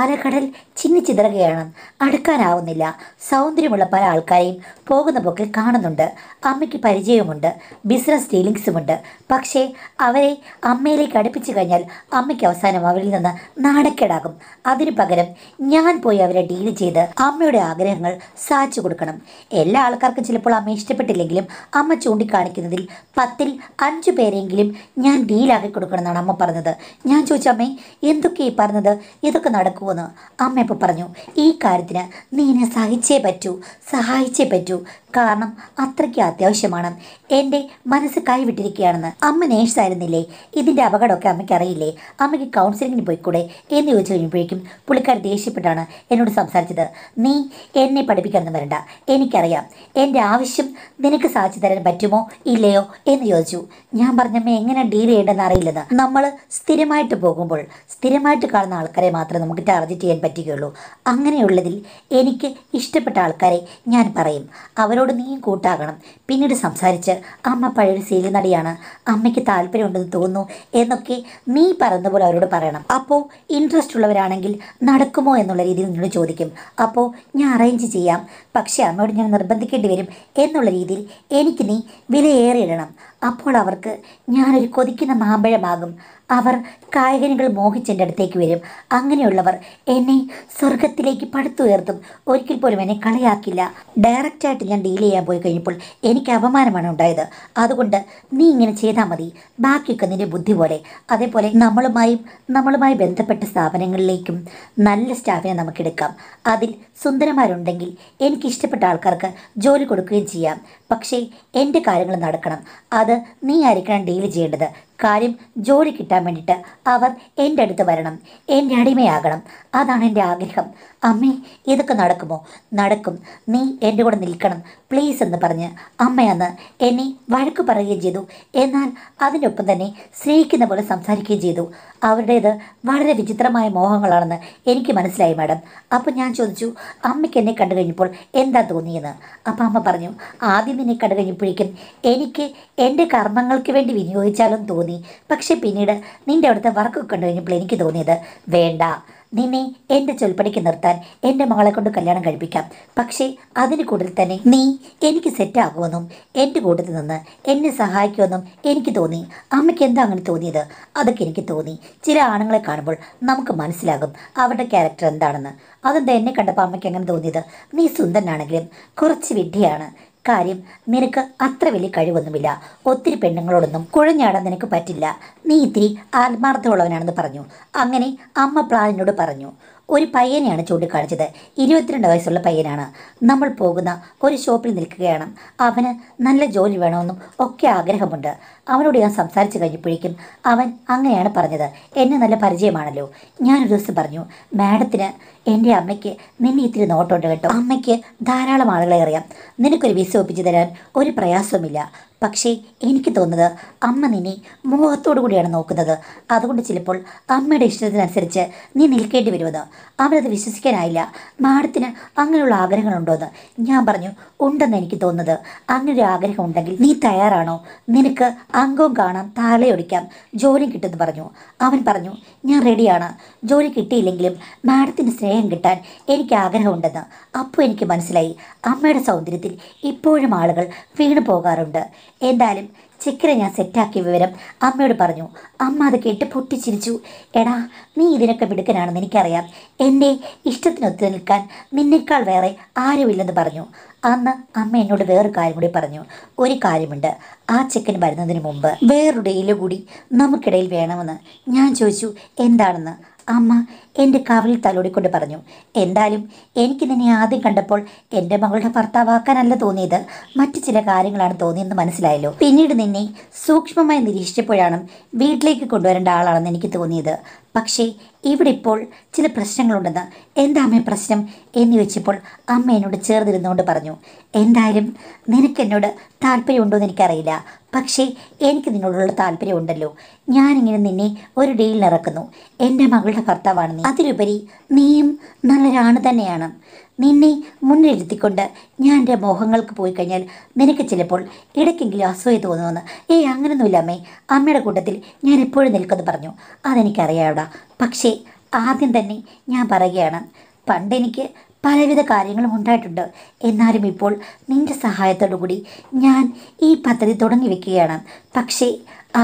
Speaker 1: അരകടൽ ചിന്നിച്ചിതറുകയാണ് അടുക്കാനാവുന്നില്ല സൗന്ദര്യമുള്ള പല ആൾക്കാരെയും പോകുന്ന പോക്കിൽ കാണുന്നുണ്ട് അമ്മയ്ക്ക് പരിചയമുണ്ട് ബിസിനസ് ഡീലിങ്സുമുണ്ട് പക്ഷേ അവരെ അമ്മയിലേക്ക് അടുപ്പിച്ചു കഴിഞ്ഞാൽ അമ്മയ്ക്ക് അവസാനം അവരിൽ നിന്ന് നാണക്കേടാകും അതിനു പകരം ഞാൻ പോയി അവരെ ഡീൽ ചെയ്ത് അമ്മയുടെ ആഗ്രഹങ്ങൾ സാധിച്ചു കൊടുക്കണം എല്ലാ ആൾക്കാർക്കും ചിലപ്പോൾ അമ്മ ഇഷ്ടപ്പെട്ടില്ലെങ്കിലും അമ്മ ചൂണ്ടിക്കാണിക്കുന്നതിൽ പത്തിൽ അഞ്ചു പേരെങ്കിലും ഞാൻ ഡീലാക്കി എന്നാണ് അമ്മ പറഞ്ഞത് ഞാൻ ചോദിച്ചു അമ്മേ എന്തൊക്കെ ഈ പറഞ്ഞത് ഇതൊക്കെ നടക്കുമെന്ന് അമ്മ പറഞ്ഞു ഈ കാര്യത്തിന് നീ എന്നെ സഹിച്ചേ പറ്റൂ സഹായിച്ചേ പറ്റൂ കാരണം അത്രയ്ക്ക് അത്യാവശ്യമാണ് എൻ്റെ മനസ്സ് കൈവിട്ടിരിക്കുകയാണെന്ന് അമ്മ നേഴ്സായിരുന്നില്ലേ ഇതിൻ്റെ അപകടമൊക്കെ അമ്മയ്ക്ക് അറിയില്ലേ അമ്മയ്ക്ക് കൗൺസിലിങ്ങിന് പോയിക്കൂടെ എന്ന് ചോദിച്ചു കഴിഞ്ഞപ്പോഴേക്കും പുള്ളിക്കാർ ദേഷ്യപ്പെട്ടാണ് എന്നോട് സംസാരിച്ചത് നീ എന്നെ പഠിപ്പിക്കാനൊന്നും വരണ്ട എനിക്കറിയാം എൻ്റെ ആവശ്യം നിനക്ക് സാധിച്ചു തരാൻ പറ്റുമോ ഇല്ലയോ എന്ന് ചോദിച്ചു ഞാൻ പറഞ്ഞമ്മ എങ്ങനെ ഡീൽ ചെയ്യേണ്ടെന്ന് അറിയില്ലെന്ന് നമ്മൾ സ്ഥിരമായിട്ട് പോകുമ്പോൾ സ്ഥിരമായിട്ട് കാണുന്ന ആൾക്കാരെ മാത്രമേ നമുക്ക് ടാർഗറ്റ് ചെയ്യാൻ പറ്റുകയുള്ളൂ അങ്ങനെയുള്ളതിൽ എനിക്ക് ഇഷ്ടപ്പെട്ട ആൾക്കാരെ ഞാൻ പറയും അവരോട് അവളോട് നീയും കൂട്ടാകണം പിന്നീട് സംസാരിച്ച് അമ്മ പഴയൊരു സീരിയൽ നടിയാണ് അമ്മയ്ക്ക് താല്പര്യമുണ്ടെന്ന് തോന്നുന്നു എന്നൊക്കെ നീ പറയുന്ന പോലെ അവരോട് പറയണം അപ്പോൾ ഇൻട്രസ്റ്റ് ഉള്ളവരാണെങ്കിൽ നടക്കുമോ എന്നുള്ള രീതിയിൽ നിന്നോട് ചോദിക്കും അപ്പോൾ ഞാൻ അറേഞ്ച് ചെയ്യാം പക്ഷേ അമ്മയോട് ഞാൻ നിർബന്ധിക്കേണ്ടി വരും എന്നുള്ള രീതിയിൽ എനിക്ക് നീ വിലയേറിയിടണം അപ്പോൾ അവർക്ക് ഞാനൊരു കൊതിക്കുന്ന മാമ്പഴമാകും അവർ കായകനികൾ മോഹിച്ചെൻ്റെ അടുത്തേക്ക് വരും അങ്ങനെയുള്ളവർ എന്നെ സ്വർഗത്തിലേക്ക് പടുത്തുയർത്തും ഒരിക്കൽ പോലും എന്നെ കളിയാക്കില്ല ഡയറക്റ്റായിട്ട് ഞാൻ ഡീൽ ചെയ്യാൻ പോയി കഴിഞ്ഞപ്പോൾ എനിക്ക് അപമാനമാണ് ഉണ്ടായത് അതുകൊണ്ട് നീ ഇങ്ങനെ ചെയ്താൽ മതി ബാക്കിയൊക്കെ നിൻ്റെ ബുദ്ധി പോലെ അതേപോലെ നമ്മളുമായും നമ്മളുമായി ബന്ധപ്പെട്ട സ്ഥാപനങ്ങളിലേക്കും നല്ല സ്റ്റാഫിനെ നമുക്കെടുക്കാം അതിൽ സുന്ദരമാരുണ്ടെങ്കിൽ എനിക്കിഷ്ടപ്പെട്ട ആൾക്കാർക്ക് ജോലി കൊടുക്കുകയും ചെയ്യാം പക്ഷേ എൻ്റെ കാര്യങ്ങൾ നടക്കണം അത് നീ ആയിരിക്കണം ഡീൽ ചെയ്യേണ്ടത് കാര്യം ജോലി കിട്ടാൻ വേണ്ടിയിട്ട് അവർ എൻ്റെ അടുത്ത് വരണം എൻ്റെ അടിമയാകണം അതാണ് എൻ്റെ ആഗ്രഹം അമ്മേ ഇതൊക്കെ നടക്കുമോ നടക്കും നീ എൻ്റെ കൂടെ നിൽക്കണം പ്ലീസ് എന്ന് പറഞ്ഞ് അമ്മയന്ന് എന്നെ വഴക്ക് പറയുകയും ചെയ്തു എന്നാൽ അതിനൊപ്പം തന്നെ സ്നേഹിക്കുന്ന പോലെ സംസാരിക്കുകയും ചെയ്തു അവരുടേത് വളരെ വിചിത്രമായ മോഹങ്ങളാണെന്ന് എനിക്ക് മനസ്സിലായി മാഡം അപ്പോൾ ഞാൻ ചോദിച്ചു അമ്മയ്ക്ക് എന്നെ കണ്ടു കഴിഞ്ഞപ്പോൾ എന്താ തോന്നിയെന്ന് അപ്പോൾ അമ്മ പറഞ്ഞു ആദ്യം നിന്നെ കണ്ടു കഴിഞ്ഞപ്പോഴേക്കും എനിക്ക് എൻ്റെ കർമ്മങ്ങൾക്ക് വേണ്ടി വിനിയോഗിച്ചാലും തോന്നി പക്ഷേ പിന്നീട് നിൻ്റെ അവിടുത്തെ വർക്കൊക്കെ കണ്ടു കഴിഞ്ഞപ്പോൾ എനിക്ക് തോന്നിയത് വേണ്ട നിന്നെ എൻ്റെ ചൊൽപ്പടിക്ക് നിർത്താൻ എൻ്റെ മകളെ കൊണ്ട് കല്യാണം കഴിപ്പിക്കാം പക്ഷേ അതിന് കൂടുതൽ തന്നെ നീ എനിക്ക് സെറ്റാകുമെന്നും എൻ്റെ കൂട്ടത്തിൽ നിന്ന് എന്നെ സഹായിക്കുമെന്നും എനിക്ക് തോന്നി അമ്മയ്ക്ക് എന്താ അങ്ങനെ തോന്നിയത് അതൊക്കെ എനിക്ക് തോന്നി ചില ആണുങ്ങളെ കാണുമ്പോൾ നമുക്ക് മനസ്സിലാകും അവരുടെ ക്യാരക്ടർ എന്താണെന്ന് അതെന്താ എന്നെ കണ്ടപ്പോൾ അമ്മയ്ക്ക് അങ്ങനെ തോന്നിയത് നീ സുന്ദരനാണെങ്കിലും കുറച്ച് വിഡ്ഢിയാണ് കാര്യം നിനക്ക് അത്ര വലിയ കഴിവൊന്നുമില്ല ഒത്തിരി പെണ്ണുങ്ങളോടൊന്നും കുഴഞ്ഞാടാൻ നിനക്ക് പറ്റില്ല നീ ഇത്തിരി ആത്മാർത്ഥമുള്ളവനാണെന്ന് പറഞ്ഞു അങ്ങനെ അമ്മ പ്ലാനിനോട് പറഞ്ഞു ഒരു പയ്യനെയാണ് ചൂണ്ടിക്കാണിച്ചത് ഇരുപത്തിരണ്ട് വയസ്സുള്ള പയ്യനാണ് നമ്മൾ പോകുന്ന ഒരു ഷോപ്പിൽ നിൽക്കുകയാണ് അവന് നല്ല ജോലി വേണമെന്നും ഒക്കെ ആഗ്രഹമുണ്ട് അവനോട് ഞാൻ സംസാരിച്ചു കഴിഞ്ഞപ്പോഴേക്കും അവൻ അങ്ങനെയാണ് പറഞ്ഞത് എന്നെ നല്ല പരിചയമാണല്ലോ ഞാനൊരു ദിവസം പറഞ്ഞു മാഡത്തിന് എൻ്റെ അമ്മയ്ക്ക് നിന്നെ ഇത്തിരി നോട്ടമുണ്ട് കേട്ടോ അമ്മയ്ക്ക് ധാരാളം ആളുകളെ അറിയാം നിനക്കൊരു വിസ ഒപ്പിച്ചു തരാൻ ഒരു പ്രയാസവുമില്ല പക്ഷേ എനിക്ക് തോന്നുന്നത് അമ്മ നിന്നെ മോഹത്തോടു കൂടിയാണ് നോക്കുന്നത് അതുകൊണ്ട് ചിലപ്പോൾ അമ്മയുടെ ഇഷ്ടത്തിനനുസരിച്ച് നീ നിൽക്കേണ്ടി വരുമെന്ന് അവരത് വിശ്വസിക്കാനായില്ല മാഡത്തിന് അങ്ങനെയുള്ള എന്ന് ഞാൻ പറഞ്ഞു ഉണ്ടെന്ന് എനിക്ക് തോന്നുന്നത് അങ്ങനൊരു ആഗ്രഹം ഉണ്ടെങ്കിൽ നീ തയ്യാറാണോ നിനക്ക് അംഗവും കാണാം താളയൊടിക്കാം ജോലി കിട്ടുമെന്ന് പറഞ്ഞു അവൻ പറഞ്ഞു ഞാൻ റെഡിയാണ് ജോലി കിട്ടിയില്ലെങ്കിലും മാഡത്തിന് സ്നേഹം കിട്ടാൻ എനിക്ക് ആഗ്രഹമുണ്ടെന്ന് അപ്പോൾ എനിക്ക് മനസ്സിലായി അമ്മയുടെ സൗന്ദര്യത്തിൽ ഇപ്പോഴും ആളുകൾ വീണു പോകാറുണ്ട് എന്തായാലും ചിക്കനെ ഞാൻ സെറ്റാക്കിയ വിവരം അമ്മയോട് പറഞ്ഞു അമ്മ അത് കേട്ട് പൊട്ടിച്ചിരിച്ചു എടാ നീ ഇതിനൊക്കെ മിടുക്കനാണെന്ന് എനിക്കറിയാം എൻ്റെ ഇഷ്ടത്തിനൊത്തു നിൽക്കാൻ നിന്നേക്കാൾ വേറെ ആരുമില്ലെന്ന് പറഞ്ഞു അന്ന് അമ്മ എന്നോട് വേറൊരു കാര്യം കൂടി പറഞ്ഞു ഒരു കാര്യമുണ്ട് ആ ചിക്കൻ വരുന്നതിന് മുമ്പ് വേറൊരു ഡേയിലോ കൂടി നമുക്കിടയിൽ വേണമെന്ന് ഞാൻ ചോദിച്ചു എന്താണെന്ന് അമ്മ എൻ്റെ കവിളിൽ തലോടിക്കൊണ്ട് പറഞ്ഞു എന്തായാലും എനിക്ക് നിന്നെ ആദ്യം കണ്ടപ്പോൾ എൻ്റെ മകളുടെ ഭർത്താവാക്കാനല്ല തോന്നിയത് മറ്റു ചില കാര്യങ്ങളാണ് തോന്നിയെന്ന് മനസ്സിലായല്ലോ പിന്നീട് നിന്നെ സൂക്ഷ്മമായി നിരീക്ഷിച്ചപ്പോഴാണ് വീട്ടിലേക്ക് കൊണ്ടുവരേണ്ട ആളാണെന്ന് എനിക്ക് തോന്നിയത് പക്ഷേ ഇവിടെ ഇപ്പോൾ ചില പ്രശ്നങ്ങളുണ്ടെന്ന് എന്താ അമ്മ പ്രശ്നം എന്ന് ചോദിച്ചപ്പോൾ അമ്മ എന്നോട് ചേർന്നിരുന്നുകൊണ്ട് പറഞ്ഞു എന്തായാലും നിനക്ക് എന്നോട് താല്പര്യമുണ്ടോ എന്ന് എനിക്കറിയില്ല പക്ഷേ എനിക്ക് നിന്നോടുള്ള താല്പര്യമുണ്ടല്ലോ ഞാനിങ്ങനെ നിന്നെ ഒരു ഡീലിനിറക്കുന്നു എൻ്റെ മകളുടെ ഭർത്താവാണ് നീ അതിലുപരി നീയും നല്ലൊരാണ് തന്നെയാണ് നിന്നെ മുന്നിലെടുത്തിക്കൊണ്ട് ഞാൻ എൻ്റെ മോഹങ്ങൾക്ക് പോയി കഴിഞ്ഞാൽ നിനക്ക് ചിലപ്പോൾ ഇടയ്ക്കെങ്കിലും അസൂയ തോന്നുമെന്ന് ഏയ് അങ്ങനൊന്നുമില്ല അമ്മേ അമ്മയുടെ കൂട്ടത്തിൽ ഞാൻ എപ്പോഴും നിൽക്കുന്നു പറഞ്ഞു അതെനിക്കറിയാവിടാ പക്ഷേ ആദ്യം തന്നെ ഞാൻ പറയുകയാണ് പണ്ടെനിക്ക് പലവിധ കാര്യങ്ങളും ഉണ്ടായിട്ടുണ്ട് എന്നാലും ഇപ്പോൾ നിന്റെ സഹായത്തോടുകൂടി ഞാൻ ഈ പദ്ധതി തുടങ്ങി വെക്കുകയാണ് പക്ഷേ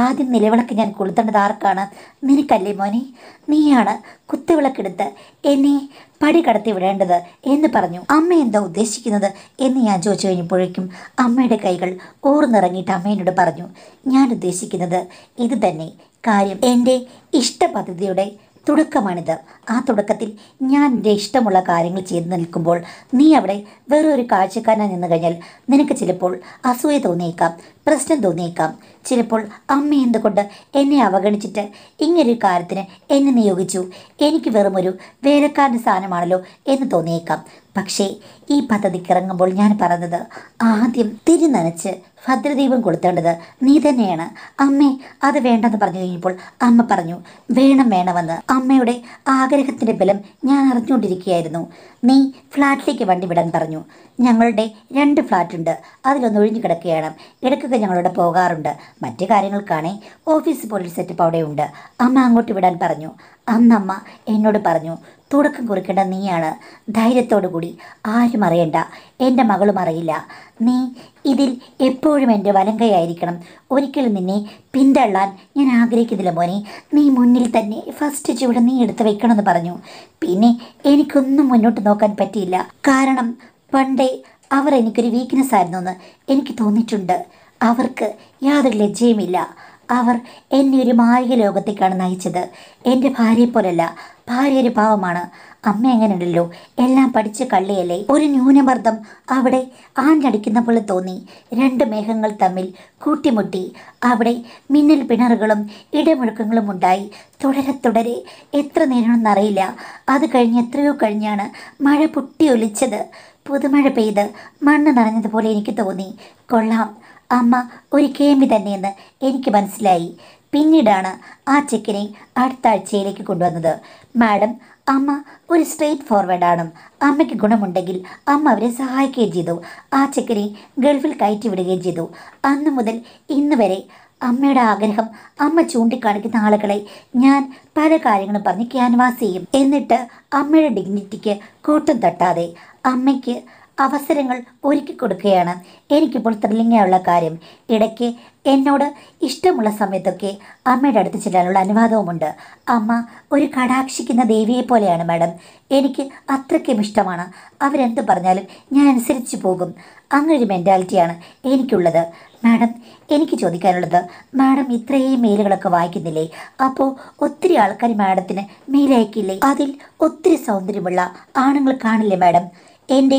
Speaker 1: ആദ്യം നിലവിളക്ക് ഞാൻ കൊളുത്തേണ്ടത് ആർക്കാണ് നിനക്കല്ലേ മോനെ നീയാണ് കുത്തുവിളക്കെടുത്ത് എന്നെ പടി കടത്തി വിടേണ്ടത് എന്ന് പറഞ്ഞു അമ്മ എന്താ ഉദ്ദേശിക്കുന്നത് എന്ന് ഞാൻ ചോദിച്ചു കഴിഞ്ഞപ്പോഴേക്കും അമ്മയുടെ കൈകൾ ഓർന്നിറങ്ങിയിട്ട് അമ്മേനോട് പറഞ്ഞു ഞാൻ ഉദ്ദേശിക്കുന്നത് ഇത് തന്നെ കാര്യം എൻ്റെ ഇഷ്ടപദ്ധതിയുടെ തുടക്കമാണിത് ആ തുടക്കത്തിൽ ഞാൻ എൻ്റെ ഇഷ്ടമുള്ള കാര്യങ്ങൾ ചെയ്തു നിൽക്കുമ്പോൾ നീ അവിടെ വേറൊരു കാഴ്ചക്കാരനായി നിന്ന് കഴിഞ്ഞാൽ നിനക്ക് ചിലപ്പോൾ അസൂയ തോന്നിയേക്കാം പ്രശ്നം തോന്നിയേക്കാം ചിലപ്പോൾ അമ്മ എന്തുകൊണ്ട് എന്നെ അവഗണിച്ചിട്ട് ഇങ്ങനൊരു കാര്യത്തിന് എന്നെ നിയോഗിച്ചു എനിക്ക് വെറുമൊരു വേലക്കാരൻ്റെ സാധനമാണല്ലോ എന്ന് തോന്നിയേക്കാം പക്ഷേ ഈ പദ്ധതിക്ക് ഇറങ്ങുമ്പോൾ ഞാൻ പറഞ്ഞത് ആദ്യം നനച്ച് ഭദ്രദീപം കൊടുത്തേണ്ടത് നീ തന്നെയാണ് അമ്മേ അത് വേണ്ടെന്ന് പറഞ്ഞു കഴിഞ്ഞപ്പോൾ അമ്മ പറഞ്ഞു വേണം വേണമെന്ന് അമ്മയുടെ ആഗ്രഹത്തിൻ്റെ ബലം ഞാൻ അറിഞ്ഞുകൊണ്ടിരിക്കുകയായിരുന്നു നീ ഫ്ലാറ്റിലേക്ക് വണ്ടി വിടാൻ പറഞ്ഞു ഞങ്ങളുടെ രണ്ട് ഫ്ലാറ്റുണ്ട് അതിലൊന്ന് ഒഴിഞ്ഞു കിടക്കുകയാണ് ഇടയ്ക്കൊക്കെ ഞങ്ങളോട് പോകാറുണ്ട് മറ്റു കാര്യങ്ങൾക്കാണേ ഓഫീസ് പോലൊരു സെറ്റപ്പ് അവിടെയുണ്ട് അമ്മ അങ്ങോട്ട് വിടാൻ പറഞ്ഞു അന്നമ്മ എന്നോട് പറഞ്ഞു തുടക്കം കുറിക്കേണ്ട നീയാണ് കൂടി ആരും അറിയണ്ട എൻ്റെ മകളും അറിയില്ല നീ ഇതിൽ എപ്പോഴും എൻ്റെ വലങ്കയായിരിക്കണം ഒരിക്കലും നിന്നെ പിന്തള്ളാൻ ഞാൻ ആഗ്രഹിക്കുന്നില്ല മോനെ നീ മുന്നിൽ തന്നെ ഫസ്റ്റ് ചുവട് നീ എടുത്ത് വെക്കണമെന്ന് പറഞ്ഞു പിന്നെ എനിക്കൊന്നും മുന്നോട്ട് നോക്കാൻ പറ്റിയില്ല കാരണം പണ്ടേ അവർ എനിക്കൊരു വീക്ക്നെസ് ആയിരുന്നു എന്ന് എനിക്ക് തോന്നിയിട്ടുണ്ട് അവർക്ക് യാതൊരു ലജ്ജയുമില്ല അവർ എന്നെ ഒരു മായിക ലോകത്തേക്കാണ് നയിച്ചത് എൻ്റെ ഭാര്യയെപ്പോലല്ല പോലല്ല ഭാര്യ ഒരു പാവമാണ് അമ്മ എങ്ങനെയുണ്ടല്ലോ എല്ലാം പഠിച്ച് കള്ളിയല്ലേ ഒരു ന്യൂനമർദ്ദം അവിടെ ആഞ്ഞടിക്കുന്ന പോലെ തോന്നി രണ്ട് മേഘങ്ങൾ തമ്മിൽ കൂട്ടിമുട്ടി അവിടെ മിന്നൽ പിണറുകളും ഇടമുഴക്കങ്ങളും ഉണ്ടായി തുടരെ തുടരെ എത്ര നേരമെന്നറിയില്ല അത് കഴിഞ്ഞ് എത്രയോ കഴിഞ്ഞാണ് മഴ പൊട്ടിയൊലിച്ചത് പുതുമഴ പെയ്ത് മണ്ണ് നിറഞ്ഞതുപോലെ എനിക്ക് തോന്നി കൊള്ളാം അമ്മ ഒരു കേമി തന്നെയെന്ന് എനിക്ക് മനസ്സിലായി പിന്നീടാണ് ആ ചെക്കിനെ അടുത്ത ആഴ്ചയിലേക്ക് കൊണ്ടുവന്നത് മാഡം അമ്മ ഒരു സ്ട്രെയിറ്റ് ഫോർവേഡാണ് അമ്മയ്ക്ക് ഗുണമുണ്ടെങ്കിൽ അമ്മ അവരെ സഹായിക്കുകയും ചെയ്തു ആ ചെക്കനെ ഗൾഫിൽ കയറ്റി വിടുകയും ചെയ്തു അന്ന് മുതൽ ഇന്ന് വരെ അമ്മയുടെ ആഗ്രഹം അമ്മ ചൂണ്ടിക്കാണിക്കുന്ന ആളുകളെ ഞാൻ പല കാര്യങ്ങളും പറഞ്ഞ് ക്യാൻവാസ് ചെയ്യും എന്നിട്ട് അമ്മയുടെ ഡിഗ്നിറ്റിക്ക് കൂട്ടം തട്ടാതെ അമ്മയ്ക്ക് അവസരങ്ങൾ ഒരുക്കി കൊടുക്കുകയാണ് എനിക്കിപ്പോൾ ത്രില്ലിങ്ങായുള്ള കാര്യം ഇടയ്ക്ക് എന്നോട് ഇഷ്ടമുള്ള സമയത്തൊക്കെ അമ്മയുടെ അടുത്ത് ചെല്ലാനുള്ള അനുവാദവുമുണ്ട് അമ്മ ഒരു കടാക്ഷിക്കുന്ന ദേവിയെപ്പോലെയാണ് മാഡം എനിക്ക് അത്രയ്ക്കും ഇഷ്ടമാണ് അവരെന്ത് പറഞ്ഞാലും ഞാൻ അനുസരിച്ച് പോകും അങ്ങനൊരു മെൻറ്റാലിറ്റിയാണ് എനിക്കുള്ളത് മാഡം എനിക്ക് ചോദിക്കാനുള്ളത് മാഡം ഇത്രയും മെയിലുകളൊക്കെ വായിക്കുന്നില്ലേ അപ്പോൾ ഒത്തിരി ആൾക്കാർ മാഡത്തിന് മെയിലയക്കില്ലേ അതിൽ ഒത്തിരി സൗന്ദര്യമുള്ള ആണുങ്ങൾ കാണില്ലേ മാഡം എൻ്റെ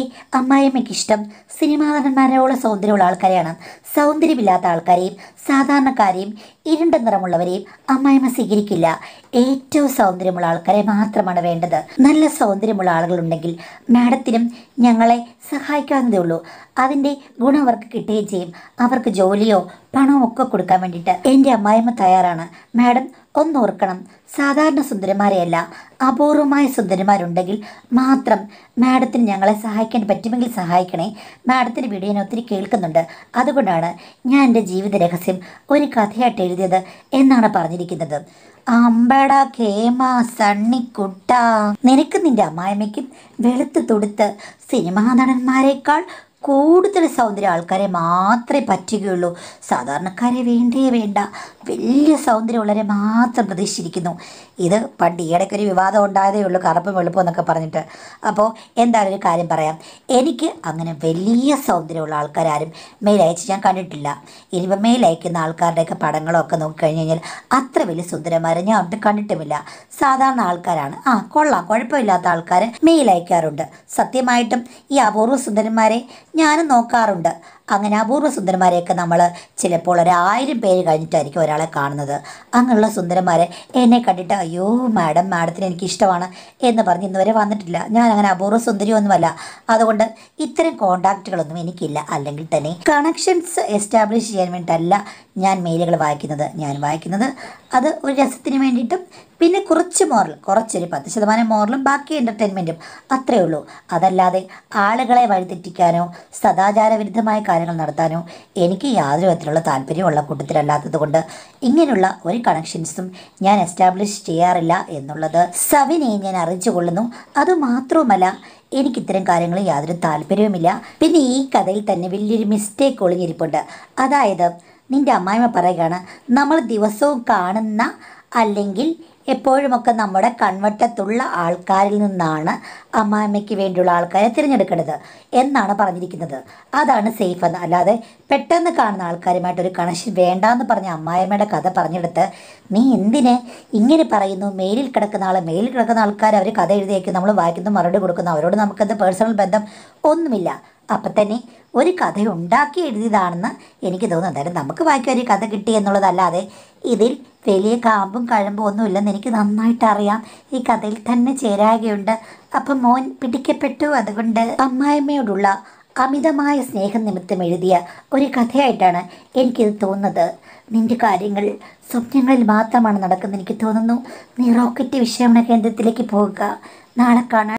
Speaker 1: ഇഷ്ടം സിനിമാ നടന്മാരോളം സൗന്ദര്യമുള്ള ആൾക്കാരെയാണ് സൗന്ദര്യമില്ലാത്ത ആൾക്കാരെയും സാധാരണക്കാരെയും ഇരുണ്ട നിറമുള്ളവരെയും അമ്മായിമ്മ സ്വീകരിക്കില്ല ഏറ്റവും സൗന്ദര്യമുള്ള ആൾക്കാരെ മാത്രമാണ് വേണ്ടത് നല്ല സൗന്ദര്യമുള്ള ആളുകളുണ്ടെങ്കിൽ മാഡത്തിനും ഞങ്ങളെ സഹായിക്കാവുന്നതേ ഉള്ളൂ അതിൻ്റെ ഗുണം അവർക്ക് കിട്ടുകയും ചെയ്യും അവർക്ക് ജോലിയോ പണമോ ഒക്കെ കൊടുക്കാൻ വേണ്ടിയിട്ട് എൻ്റെ അമ്മായിമ്മ തയ്യാറാണ് മാഡം ഒന്നോർക്കണം സാധാരണ സുന്ദരന്മാരെയല്ല അപൂർവമായ സുന്ദരന്മാരുണ്ടെങ്കിൽ മാത്രം മാഡത്തിന് ഞങ്ങളെ സഹായിക്കാൻ പറ്റുമെങ്കിൽ സഹായിക്കണേ മാഡത്തിൻ്റെ വീഡിയോ ഞാൻ ഒത്തിരി കേൾക്കുന്നുണ്ട് അതുകൊണ്ടാണ് ഞാൻ എൻ്റെ ജീവിത രഹസ്യം ഒരു കഥയായിട്ട് എഴുതിയത് എന്നാണ് പറഞ്ഞിരിക്കുന്നത് അമ്പട കേമ സണ്ണിക്കുട്ട നിനക്ക് നിൻ്റെ അമ്മായമ്മയ്ക്കും വെളുത്ത് തൊടുത്ത് സിനിമാ നടന്മാരെക്കാൾ കൂടുതൽ സൗന്ദര്യം ആൾക്കാരെ മാത്രമേ പറ്റുകയുള്ളൂ സാധാരണക്കാരെ വേണ്ടേ വേണ്ട വലിയ ഉള്ളവരെ മാത്രം പ്രതീക്ഷിച്ചിരിക്കുന്നു ഇത് പണ്ട് ഈയിടയ്ക്ക് ഒരു വിവാദം ഉണ്ടായതേ ഉള്ളൂ കറുപ്പും വെളുപ്പും എന്നൊക്കെ പറഞ്ഞിട്ട് അപ്പോൾ എന്തായാലും ഒരു കാര്യം പറയാം എനിക്ക് അങ്ങനെ വലിയ സൗന്ദര്യമുള്ള ആൾക്കാരും മെയിൽ അയച്ച് ഞാൻ കണ്ടിട്ടില്ല ഇനിയിപ്പോൾ മെയിൽ അയക്കുന്ന ആൾക്കാരുടെയൊക്കെ പടങ്ങളൊക്കെ നോക്കിക്കഴിഞ്ഞ് കഴിഞ്ഞാൽ അത്ര വലിയ സുന്ദരന്മാരെ ഞാൻ ഒട്ടും കണ്ടിട്ടുമില്ല സാധാരണ ആൾക്കാരാണ് ആ കൊള്ളാം കുഴപ്പമില്ലാത്ത ആൾക്കാർ മെയിൽ അയക്കാറുണ്ട് സത്യമായിട്ടും ഈ അപൂർവ സുന്ദരന്മാരെ ഞാനും നോക്കാറുണ്ട് അങ്ങനെ അപൂർവ സുന്ദരന്മാരെയൊക്കെ നമ്മൾ ചിലപ്പോൾ ഒരായിരം പേര് കഴിഞ്ഞിട്ടായിരിക്കും ഒരാളെ കാണുന്നത് അങ്ങനെയുള്ള സുന്ദരന്മാരെ എന്നെ കണ്ടിട്ട് അയ്യോ മാഡം മാഡത്തിന് എനിക്ക് ഇഷ്ടമാണ് എന്ന് പറഞ്ഞ് ഇന്നുവരെ വന്നിട്ടില്ല ഞാൻ അങ്ങനെ അപൂർവ സുന്ദരിയൊന്നുമല്ല അതുകൊണ്ട് ഇത്തരം കോണ്ടാക്റ്റുകളൊന്നും എനിക്കില്ല അല്ലെങ്കിൽ തന്നെ കണക്ഷൻസ് എസ്റ്റാബ്ലിഷ് ചെയ്യാൻ വേണ്ടിയിട്ടല്ല ഞാൻ മെയിലുകൾ വായിക്കുന്നത് ഞാൻ വായിക്കുന്നത് അത് ഒരു രസത്തിന് വേണ്ടിയിട്ടും പിന്നെ കുറച്ച് മോറൽ കുറച്ചൊരു പത്ത് ശതമാനം മോറലും ബാക്കി എൻ്റർടൈൻമെൻറ്റും അത്രയേ ഉള്ളൂ അതല്ലാതെ ആളുകളെ വഴിതെറ്റിക്കാനോ വിരുദ്ധമായ കാര്യങ്ങൾ നടത്താനോ എനിക്ക് യാതൊരു വിധത്തിലുള്ള താല്പര്യമുള്ള കൂട്ടത്തിലല്ലാത്തത് കൊണ്ട് ഇങ്ങനെയുള്ള ഒരു കണക്ഷൻസും ഞാൻ എസ്റ്റാബ്ലിഷ് ചെയ്യാറില്ല എന്നുള്ളത് സവിനെ ഞാൻ അറിയിച്ചു കൊള്ളുന്നു അതുമാത്രവുമല്ല എനിക്ക് ഇത്തരം കാര്യങ്ങളിൽ യാതൊരു താല്പര്യവുമില്ല പിന്നെ ഈ കഥയിൽ തന്നെ വലിയൊരു മിസ്റ്റേക്ക് ഒളിഞ്ഞിരിപ്പുണ്ട് അതായത് നിൻ്റെ അമ്മായിമ്മ പറയുകയാണ് നമ്മൾ ദിവസവും കാണുന്ന അല്ലെങ്കിൽ എപ്പോഴുമൊക്കെ നമ്മുടെ കൺവട്ടത്തുള്ള ആൾക്കാരിൽ നിന്നാണ് അമ്മാമ്മയ്ക്ക് വേണ്ടിയുള്ള ആൾക്കാരെ തിരഞ്ഞെടുക്കേണ്ടത് എന്നാണ് പറഞ്ഞിരിക്കുന്നത് അതാണ് സേഫ് എന്ന് അല്ലാതെ പെട്ടെന്ന് കാണുന്ന ആൾക്കാരുമായിട്ട് ഒരു കണക്ഷൻ വേണ്ട എന്ന് പറഞ്ഞ അമ്മായിമ്മയുടെ കഥ പറഞ്ഞെടുത്ത് നീ എന്തിനെ ഇങ്ങനെ പറയുന്നു മേലിൽ കിടക്കുന്ന ആൾ മേലിൽ കിടക്കുന്ന ആൾക്കാർ അവർ കഥ എഴുതിയേക്കും നമ്മൾ വായിക്കുന്നു മറുപടി കൊടുക്കുന്നു അവരോട് നമുക്കെന്ത് പേഴ്സണൽ ബന്ധം ഒന്നുമില്ല അപ്പം തന്നെ ഒരു കഥ ഉണ്ടാക്കി എഴുതിയതാണെന്ന് എനിക്ക് തോന്നുന്നു എന്തായാലും നമുക്ക് വായിക്കാൻ ഒരു കഥ കിട്ടി എന്നുള്ളതല്ലാതെ ഇതിൽ വലിയ കാമ്പും കഴമ്പും ഒന്നുമില്ലെന്ന് എനിക്ക് നന്നായിട്ട് അറിയാം ഈ കഥയിൽ തന്നെ ചേരാകെയുണ്ട് അപ്പം മോൻ പിടിക്കപ്പെട്ടു അതുകൊണ്ട് അമ്മായിമ്മയോടുള്ള അമിതമായ സ്നേഹം നിമിത്തം എഴുതിയ ഒരു കഥയായിട്ടാണ് എനിക്കിത് തോന്നുന്നത് നിൻ്റെ കാര്യങ്ങൾ സ്വപ്നങ്ങളിൽ മാത്രമാണ് നടക്കുന്നത് എനിക്ക് തോന്നുന്നു നീ റോക്കറ്റ് വിക്ഷേപണ കേന്ദ്രത്തിലേക്ക് പോകുക നാളെ കാണാൻ